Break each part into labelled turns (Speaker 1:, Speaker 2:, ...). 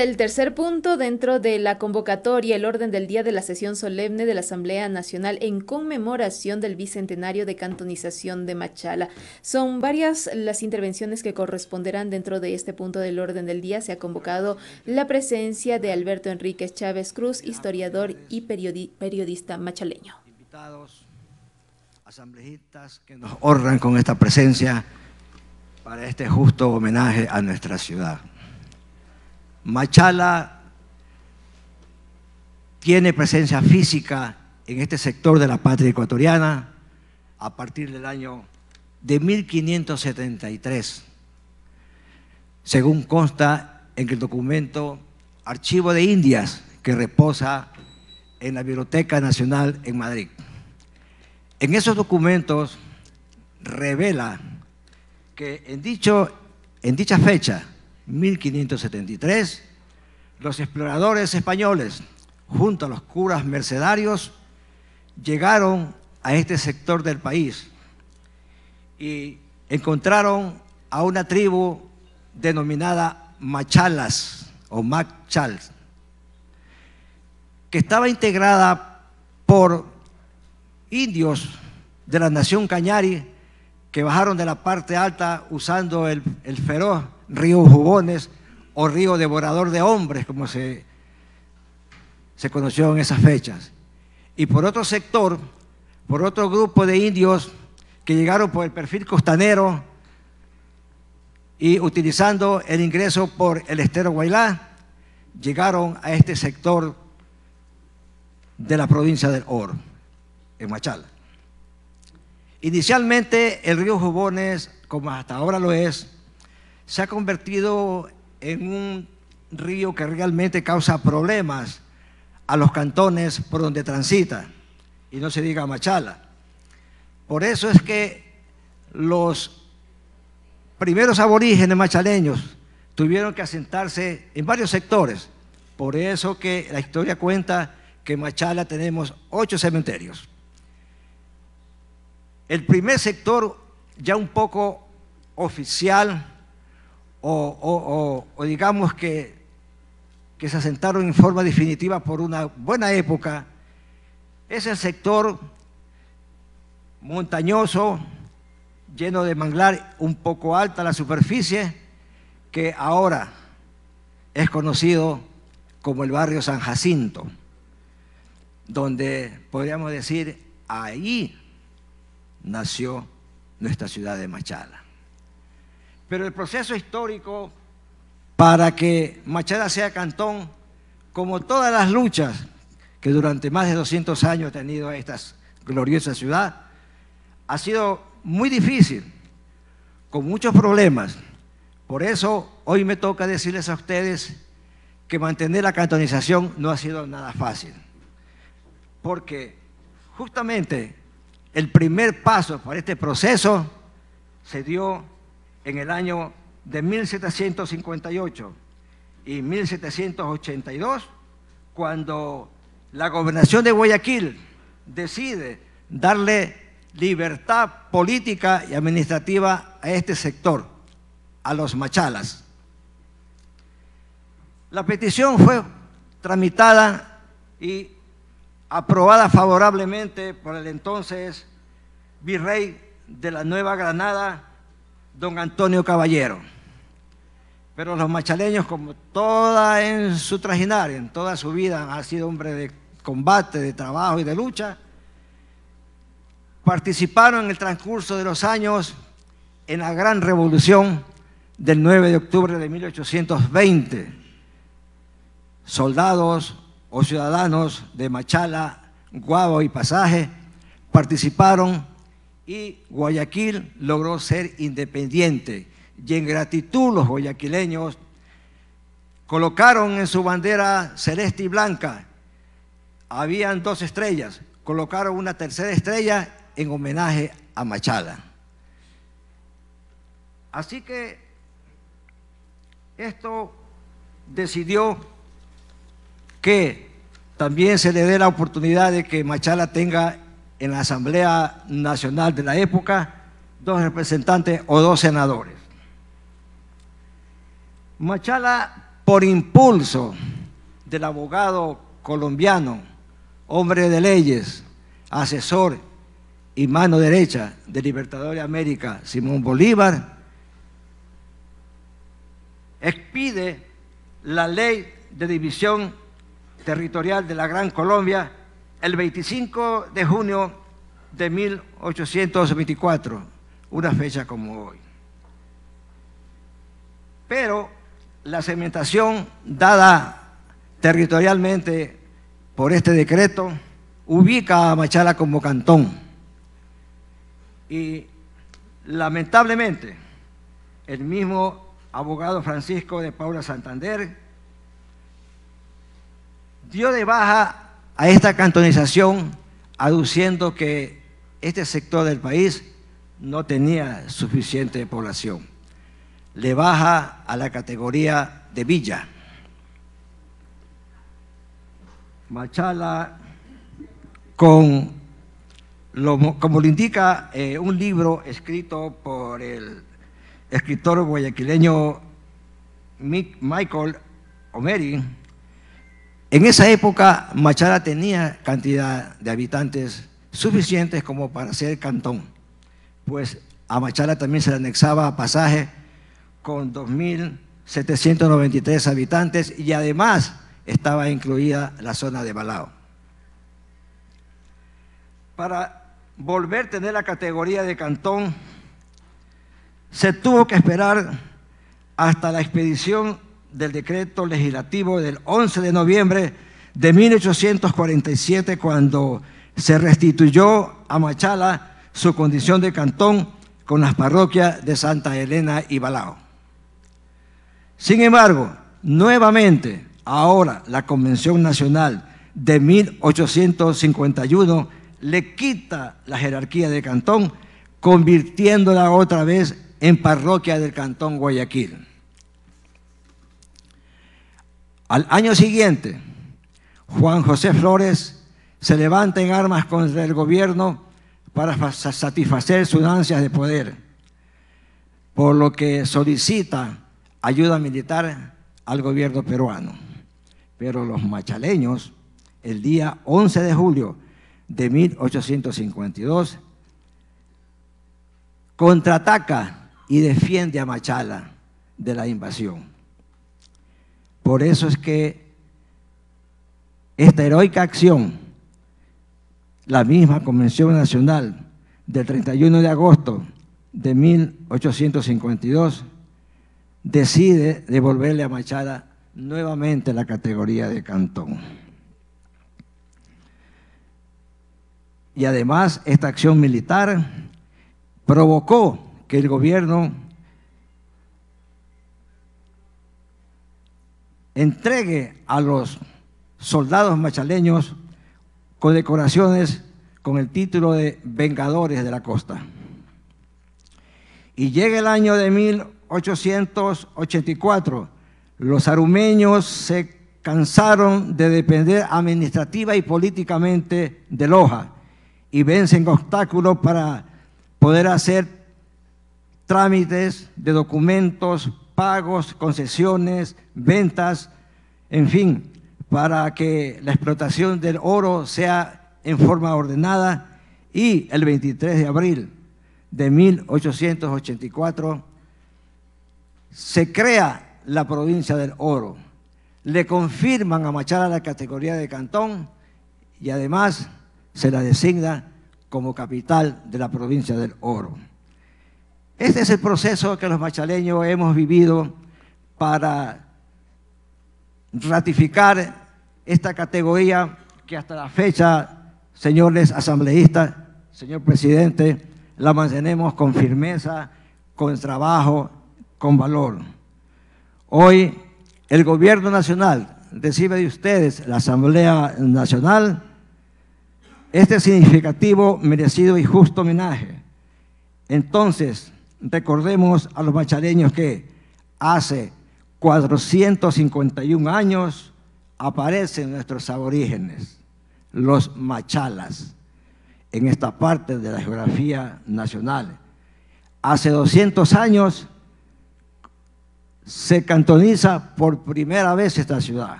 Speaker 1: El tercer punto dentro de la convocatoria, el orden del día de la sesión solemne de la Asamblea Nacional en conmemoración del bicentenario de cantonización de Machala. Son varias las intervenciones que corresponderán dentro de este punto del orden del día. Se ha convocado la presencia de Alberto Enríquez Chávez Cruz, historiador y periodista machaleño. Invitados, asambleístas que nos honran con esta presencia para este justo homenaje a nuestra ciudad. Machala tiene presencia física en este sector de la patria ecuatoriana a partir del año de 1573, según consta en el documento Archivo de Indias que reposa en la Biblioteca Nacional en Madrid. En esos documentos revela que en, en dicha fecha, 1573, los exploradores españoles, junto a los curas mercenarios, llegaron a este sector del país y encontraron a una tribu denominada Machalas o Machals, que estaba integrada por indios de la nación Cañari que bajaron de la parte alta usando el, el feroz río Jubones o río devorador de hombres, como se, se conoció en esas fechas. Y por otro sector, por otro grupo de indios que llegaron por el perfil costanero y utilizando el ingreso por el estero Guailá, llegaron a este sector de la provincia del Oro, en Machala. Inicialmente el río Jubones, como hasta ahora lo es, se ha convertido en un río que realmente causa problemas a los cantones por donde transita, y no se diga Machala. Por eso es que los primeros aborígenes machaleños tuvieron que asentarse en varios sectores. Por eso que la historia cuenta que en Machala tenemos ocho cementerios. El primer sector ya un poco oficial o, digamos que, que se asentaron en forma definitiva por una buena época, ese sector montañoso, lleno de manglar, un poco alta la superficie, que ahora es conocido como el barrio San Jacinto, donde podríamos decir, ahí nació nuestra ciudad de Machala. Pero el proceso histórico para que Machada sea cantón, como todas las luchas que durante más de 200 años ha tenido esta gloriosa ciudad, ha sido muy difícil, con muchos problemas. Por eso hoy me toca decirles a ustedes que mantener la cantonización no ha sido nada fácil. Porque justamente el primer paso para este proceso se dio en el año de 1758 y 1782, cuando la gobernación de Guayaquil decide darle libertad política y administrativa a este sector, a los machalas. La petición fue tramitada y aprobada favorablemente por el entonces virrey de la Nueva Granada, don Antonio Caballero. Pero los machaleños, como toda en su trajinaria, en toda su vida, ha sido hombre de combate, de trabajo y de lucha, participaron en el transcurso de los años en la gran revolución del 9 de octubre de 1820. Soldados o ciudadanos de Machala, Guabo y Pasaje participaron y Guayaquil logró ser independiente. Y en gratitud los guayaquileños colocaron en su bandera celeste y blanca, habían dos estrellas, colocaron una tercera estrella en homenaje a Machala. Así que esto decidió que también se le dé la oportunidad de que Machala tenga en la Asamblea Nacional de la época dos representantes o dos senadores. Machala, por impulso del abogado colombiano, hombre de leyes, asesor y mano derecha del Libertador de América, Simón Bolívar, expide la ley de división territorial de la Gran Colombia el 25 de junio de 1824, una fecha como hoy. Pero la segmentación dada territorialmente por este decreto ubica a Machala como cantón. Y lamentablemente, el mismo abogado Francisco de Paula Santander dio de baja a esta cantonización aduciendo que este sector del país no tenía suficiente población. Le baja a la categoría de villa. Machala, con como lo indica eh, un libro escrito por el escritor guayaquileño Michael Omeri, en esa época Machala tenía cantidad de habitantes suficientes como para ser cantón, pues a Machala también se le anexaba pasaje con 2.793 habitantes y además estaba incluida la zona de Balao. Para volver a tener la categoría de cantón, se tuvo que esperar hasta la expedición del decreto legislativo del 11 de noviembre de 1847 cuando se restituyó a Machala su condición de cantón con las parroquias de Santa Elena y Balao. Sin embargo, nuevamente, ahora la Convención Nacional de 1851 le quita la jerarquía de cantón, convirtiéndola otra vez en parroquia del cantón Guayaquil. Al año siguiente, Juan José Flores se levanta en armas contra el gobierno para satisfacer sus ansias de poder, por lo que solicita ayuda militar al gobierno peruano. Pero los machaleños, el día 11 de julio de 1852, contraataca y defiende a Machala de la invasión. Por eso es que esta heroica acción, la misma Convención Nacional del 31 de agosto de 1852, decide devolverle a Machada nuevamente la categoría de cantón. Y además esta acción militar provocó que el gobierno entregue a los soldados machaleños con decoraciones con el título de Vengadores de la Costa. Y llega el año de 1884, los arumeños se cansaron de depender administrativa y políticamente de Loja y vencen obstáculos para poder hacer trámites de documentos pagos, concesiones, ventas, en fin, para que la explotación del oro sea en forma ordenada y el 23 de abril de 1884 se crea la provincia del oro. Le confirman a Machala la categoría de cantón y además se la designa como capital de la provincia del oro. Este es el proceso que los machaleños hemos vivido para ratificar esta categoría que hasta la fecha, señores asambleístas, señor presidente, la mantenemos con firmeza, con trabajo, con valor. Hoy el gobierno nacional recibe de ustedes la Asamblea Nacional este significativo, merecido y justo homenaje. Entonces, Recordemos a los machaleños que hace 451 años aparecen nuestros aborígenes, los machalas, en esta parte de la geografía nacional. Hace 200 años se cantoniza por primera vez esta ciudad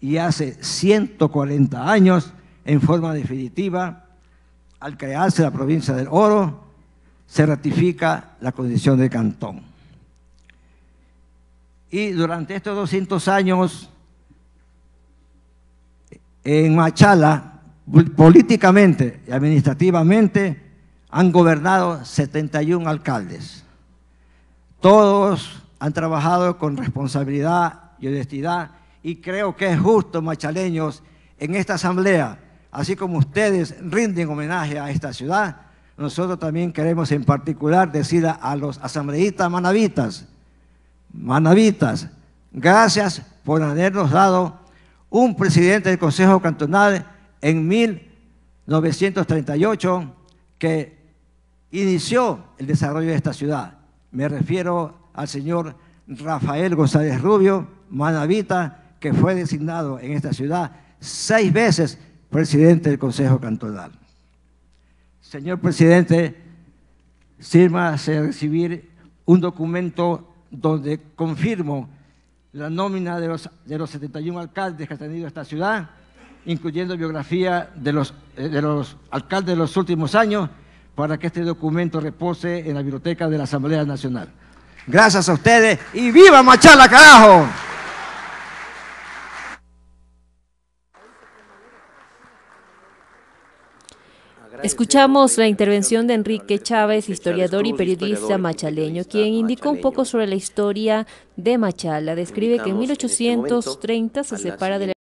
Speaker 1: y hace 140 años, en forma definitiva, al crearse la provincia del Oro, se ratifica la condición de Cantón. Y durante estos 200 años, en Machala, políticamente y administrativamente, han gobernado 71 alcaldes. Todos han trabajado con responsabilidad y honestidad y creo que es justo, machaleños, en esta asamblea, así como ustedes rinden homenaje a esta ciudad, nosotros también queremos en particular decir a los asambleístas manavitas, manavitas, gracias por habernos dado un presidente del Consejo Cantonal en 1938 que inició el desarrollo de esta ciudad. Me refiero al señor Rafael González Rubio, manavita, que fue designado en esta ciudad seis veces presidente del Consejo Cantonal señor presidente, sirva a recibir un documento donde confirmo la nómina de los, 71 alcaldes que ha tenido esta ciudad, incluyendo biografía de los, eh, de los alcaldes de los últimos años, para que este documento repose en la biblioteca de la Asamblea Nacional. Gracias a ustedes y viva Machala, carajo. Escuchamos la intervención de Enrique Chávez, historiador y periodista machaleño, quien indicó un poco sobre la historia de Machala. Describe que en 1830 este se separa de la